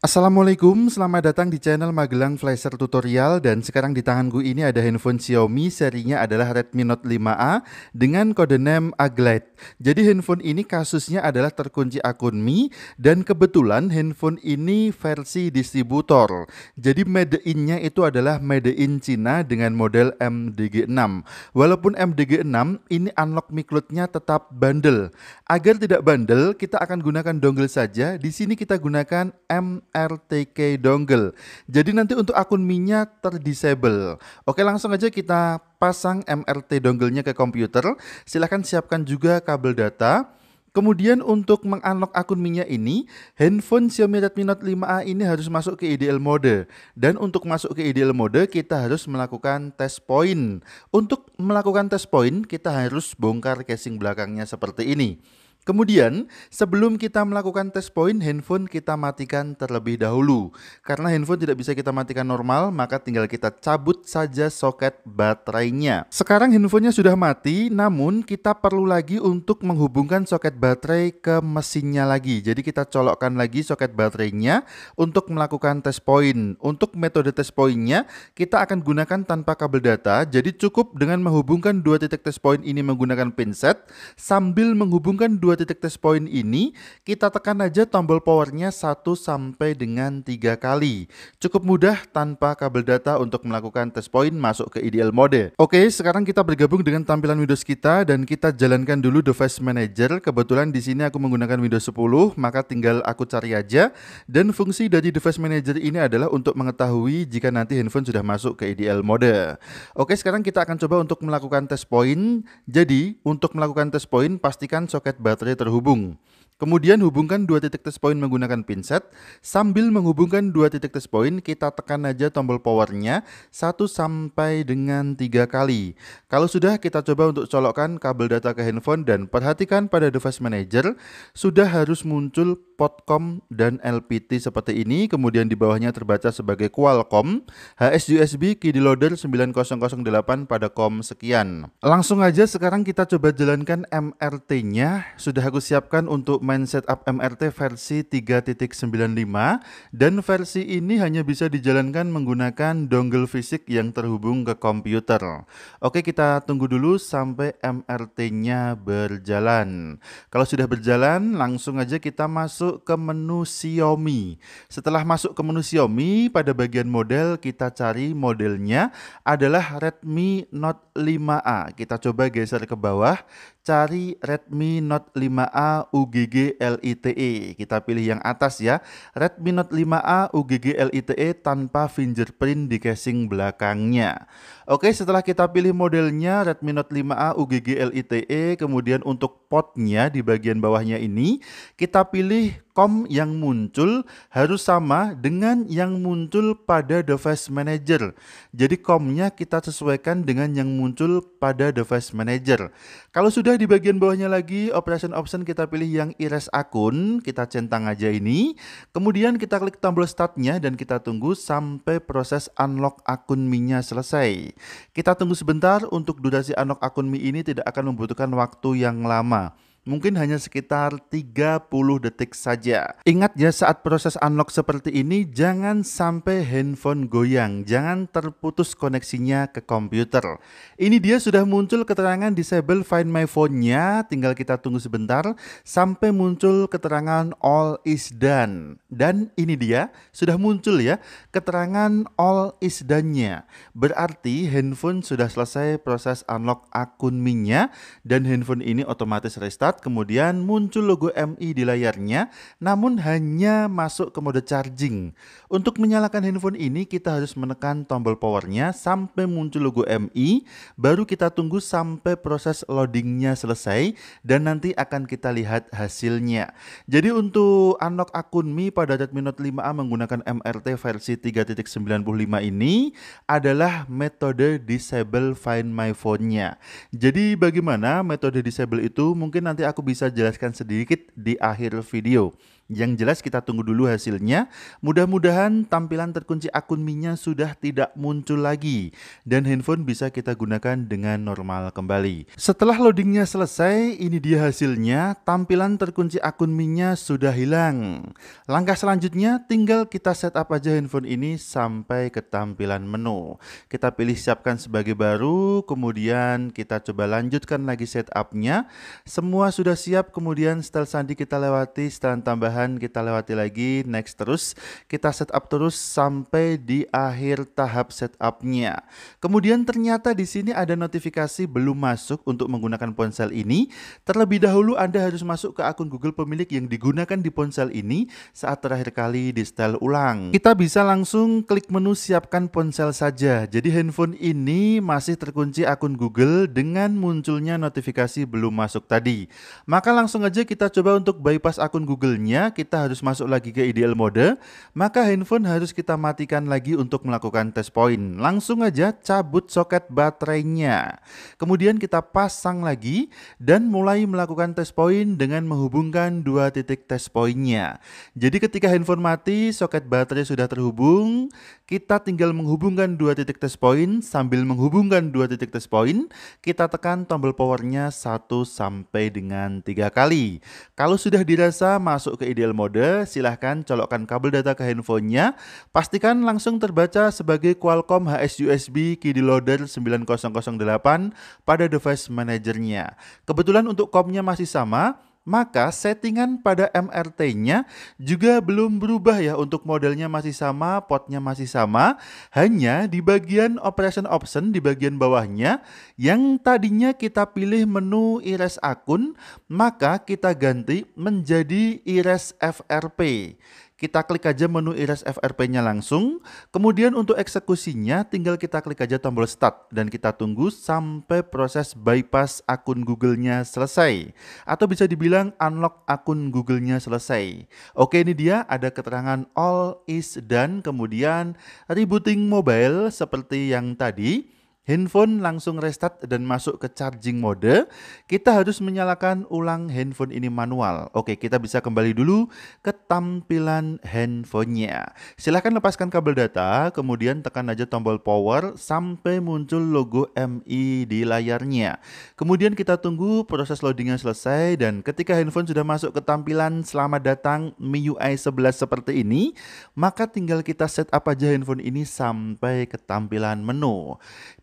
Assalamualaikum, selamat datang di channel Magelang Flasher Tutorial dan sekarang di tanganku ini ada handphone Xiaomi serinya adalah Redmi Note 5A dengan kode name Aglet Jadi handphone ini kasusnya adalah terkunci akun Mi dan kebetulan handphone ini versi distributor. Jadi made Innya itu adalah made in Cina dengan model MDG6. Walaupun MDG6 ini unlock miklutnya tetap bandel. Agar tidak bandel, kita akan gunakan dongle saja. Di sini kita gunakan M RTK dongle. Jadi nanti untuk akun minyak nya terdisable. Oke, langsung aja kita pasang MRT dongle-nya ke komputer. Silahkan siapkan juga kabel data. Kemudian untuk mengunlock akun minyak ini, handphone Xiaomi Redmi Note 5A ini harus masuk ke IDL mode. Dan untuk masuk ke IDL mode, kita harus melakukan test point. Untuk melakukan test point, kita harus bongkar casing belakangnya seperti ini. Kemudian, sebelum kita melakukan tes point handphone kita matikan terlebih dahulu. Karena handphone tidak bisa kita matikan normal, maka tinggal kita cabut saja soket baterainya. Sekarang handphonenya sudah mati, namun kita perlu lagi untuk menghubungkan soket baterai ke mesinnya lagi. Jadi kita colokkan lagi soket baterainya untuk melakukan tes point. Untuk metode tes pointnya kita akan gunakan tanpa kabel data, jadi cukup dengan menghubungkan dua titik tes point ini menggunakan pinset, sambil menghubungkan dua dua titik test point ini, kita tekan aja tombol powernya 1 sampai dengan 3 kali. Cukup mudah tanpa kabel data untuk melakukan test point masuk ke ideal mode. Oke, sekarang kita bergabung dengan tampilan Windows kita dan kita jalankan dulu device manager. Kebetulan di sini aku menggunakan Windows 10, maka tinggal aku cari aja. Dan fungsi dari device manager ini adalah untuk mengetahui jika nanti handphone sudah masuk ke ideal mode. Oke, sekarang kita akan coba untuk melakukan test point. Jadi, untuk melakukan test point, pastikan soket baterai baterai terhubung Kemudian hubungkan dua titik test point menggunakan pinset. Sambil menghubungkan dua titik test point, kita tekan aja tombol powernya 1 sampai dengan 3 kali. Kalau sudah, kita coba untuk colokkan kabel data ke handphone dan perhatikan pada device manager, sudah harus muncul Potcom dan LPT seperti ini, kemudian di bawahnya terbaca sebagai Qualcomm, HSUSB Kidi Loader 9008 pada COM sekian. Langsung aja sekarang kita coba jalankan MRT-nya, sudah aku siapkan untuk Main setup MRT versi 3.95 dan versi ini hanya bisa dijalankan menggunakan dongle fisik yang terhubung ke komputer. Oke, kita tunggu dulu sampai MRT-nya berjalan. Kalau sudah berjalan, langsung aja kita masuk ke menu Xiaomi. Setelah masuk ke menu Xiaomi, pada bagian model kita cari modelnya adalah Redmi Note 5A. Kita coba geser ke bawah, cari Redmi Note 5A UGG LITE. Kita pilih yang atas ya. Redmi Note 5A UGG LITE tanpa fingerprint di casing belakangnya. Oke, setelah kita pilih modelnya Redmi Note 5A UGG LITE, kemudian untuk potnya di bagian bawahnya ini, kita pilih Kom yang muncul harus sama dengan yang muncul pada device manager. Jadi komnya kita sesuaikan dengan yang muncul pada device manager. Kalau sudah di bagian bawahnya lagi operation option kita pilih yang iris akun, kita centang aja ini. Kemudian kita klik tombol startnya dan kita tunggu sampai proses unlock akun Mi-nya selesai. Kita tunggu sebentar untuk durasi unlock akun Mi ini tidak akan membutuhkan waktu yang lama mungkin hanya sekitar 30 detik saja. Ingat ya saat proses unlock seperti ini jangan sampai handphone goyang, jangan terputus koneksinya ke komputer. Ini dia sudah muncul keterangan disable find my phone-nya, tinggal kita tunggu sebentar sampai muncul keterangan all is done. Dan ini dia sudah muncul ya keterangan all is done-nya. Berarti handphone sudah selesai proses unlock akun mi dan handphone ini otomatis restart kemudian muncul logo MI di layarnya, namun hanya masuk ke mode charging. Untuk menyalakan handphone ini, kita harus menekan tombol powernya sampai muncul logo MI, baru kita tunggu sampai proses loadingnya selesai, dan nanti akan kita lihat hasilnya. Jadi untuk unlock akun Mi pada Redmi Note 5A menggunakan MRT versi 3.95 ini adalah metode disable find my phone-nya. Jadi bagaimana metode disable itu mungkin nanti nanti aku bisa jelaskan sedikit di akhir video. Yang jelas kita tunggu dulu hasilnya. Mudah-mudahan tampilan terkunci akun mi sudah tidak muncul lagi dan handphone bisa kita gunakan dengan normal kembali. Setelah loadingnya selesai, ini dia hasilnya. Tampilan terkunci akun mi sudah hilang. Langkah selanjutnya tinggal kita setup aja handphone ini sampai ke tampilan menu. Kita pilih siapkan sebagai baru, kemudian kita coba lanjutkan lagi setupnya. Semua sudah siap, kemudian setel sandi kita lewati setelan tambahan mudah-mudahan kita lewati lagi, next terus, kita setup terus sampai di akhir tahap setupnya. Kemudian ternyata di sini ada notifikasi belum masuk untuk menggunakan ponsel ini. Terlebih dahulu Anda harus masuk ke akun Google pemilik yang digunakan di ponsel ini saat terakhir kali di setel ulang. Kita bisa langsung klik menu siapkan ponsel saja. Jadi handphone ini masih terkunci akun Google dengan munculnya notifikasi belum masuk tadi. Maka langsung aja kita coba untuk bypass akun Google-nya kita harus masuk lagi ke ideal mode, maka handphone harus kita matikan lagi untuk melakukan tes point. Langsung aja cabut soket baterainya. Kemudian kita pasang lagi dan mulai melakukan tes point dengan menghubungkan dua titik tes pointnya. Jadi ketika handphone mati, soket baterai sudah terhubung, kita tinggal menghubungkan dua titik test point, sambil menghubungkan dua titik test point, kita tekan tombol powernya satu sampai dengan tiga kali. Kalau sudah dirasa masuk ke ideal mode, silahkan colokkan kabel data ke handphonenya. Pastikan langsung terbaca sebagai Qualcomm HS USB KD Loader 9008 pada device manajernya. Kebetulan untuk komnya masih sama, maka settingan pada MRT-nya juga belum berubah ya untuk modelnya masih sama, potnya masih sama, hanya di bagian operation option di bagian bawahnya yang tadinya kita pilih menu iris akun, maka kita ganti menjadi iris FRP kita klik aja menu Erase FRP-nya langsung. Kemudian untuk eksekusinya tinggal kita klik aja tombol Start dan kita tunggu sampai proses bypass akun Google-nya selesai. Atau bisa dibilang unlock akun Google-nya selesai. Oke ini dia ada keterangan all is done kemudian rebooting mobile seperti yang tadi handphone langsung restart dan masuk ke charging mode, kita harus menyalakan ulang handphone ini manual. Oke, kita bisa kembali dulu ke tampilan handphonenya. Silahkan lepaskan kabel data, kemudian tekan aja tombol power sampai muncul logo MI di layarnya. Kemudian kita tunggu proses loadingnya selesai dan ketika handphone sudah masuk ke tampilan selamat datang MIUI 11 seperti ini, maka tinggal kita set setup aja handphone ini sampai ke tampilan menu.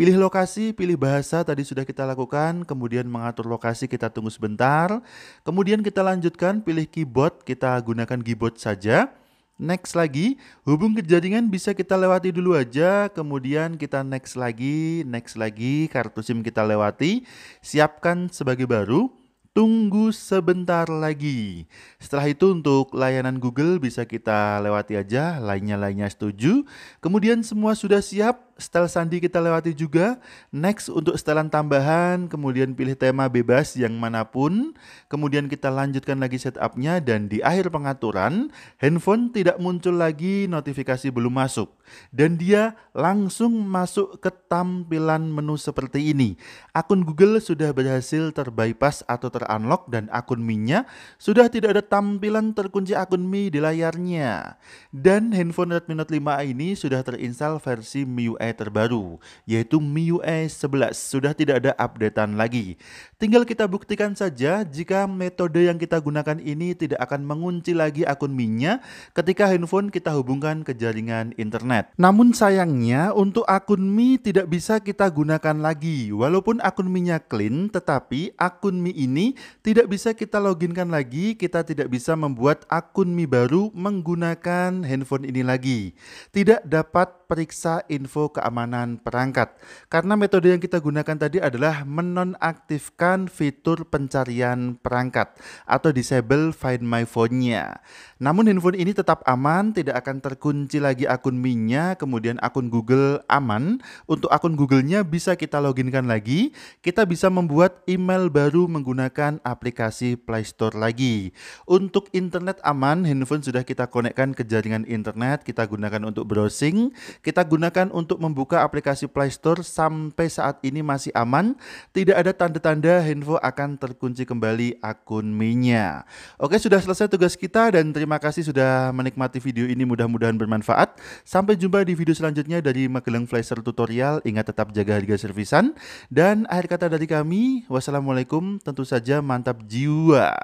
Pilih Pilih lokasi, pilih bahasa tadi sudah kita lakukan, kemudian mengatur lokasi kita tunggu sebentar. Kemudian kita lanjutkan pilih keyboard, kita gunakan keyboard saja. Next lagi, hubung ke jaringan bisa kita lewati dulu aja, kemudian kita next lagi, next lagi, kartu SIM kita lewati, siapkan sebagai baru, tunggu sebentar lagi. Setelah itu untuk layanan Google bisa kita lewati aja, lainnya-lainnya setuju. Kemudian semua sudah siap, setel sandi kita lewati juga. Next untuk setelan tambahan, kemudian pilih tema bebas yang manapun. Kemudian kita lanjutkan lagi setupnya dan di akhir pengaturan, handphone tidak muncul lagi notifikasi belum masuk. Dan dia langsung masuk ke tampilan menu seperti ini. Akun Google sudah berhasil terbypass atau terunlock dan akun Mi-nya sudah tidak ada tampilan terkunci akun Mi di layarnya. Dan handphone Redmi Note 5 ini sudah terinstall versi MIUI MIUI terbaru, yaitu MIUI 11. E Sudah tidak ada updatean lagi. Tinggal kita buktikan saja jika metode yang kita gunakan ini tidak akan mengunci lagi akun MINYA ketika handphone kita hubungkan ke jaringan internet. Namun sayangnya untuk akun Mi tidak bisa kita gunakan lagi. Walaupun akun MINYA clean, tetapi akun Mi ini tidak bisa kita loginkan lagi, kita tidak bisa membuat akun Mi baru menggunakan handphone ini lagi. Tidak dapat periksa info keamanan perangkat. Karena metode yang kita gunakan tadi adalah menonaktifkan fitur pencarian perangkat atau disable Find My Phone-nya. Namun handphone ini tetap aman, tidak akan terkunci lagi akun Mi-nya, kemudian akun Google aman. Untuk akun Google-nya bisa kita loginkan lagi. Kita bisa membuat email baru menggunakan aplikasi Play Store lagi. Untuk internet aman, handphone sudah kita konekkan ke jaringan internet, kita gunakan untuk browsing, kita gunakan untuk membuka aplikasi Play Store sampai saat ini masih aman, tidak ada tanda-tanda handphone akan terkunci kembali akun Mi-nya. Oke, sudah selesai tugas kita dan terima kasih sudah menikmati video ini mudah-mudahan bermanfaat. Sampai jumpa di video selanjutnya dari Magelang Flasher Tutorial. Ingat tetap jaga harga servisan dan akhir kata dari kami, wassalamualaikum tentu saja mantap jiwa.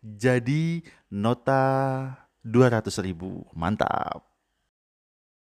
Jadi nota 200 ribu. Mantap.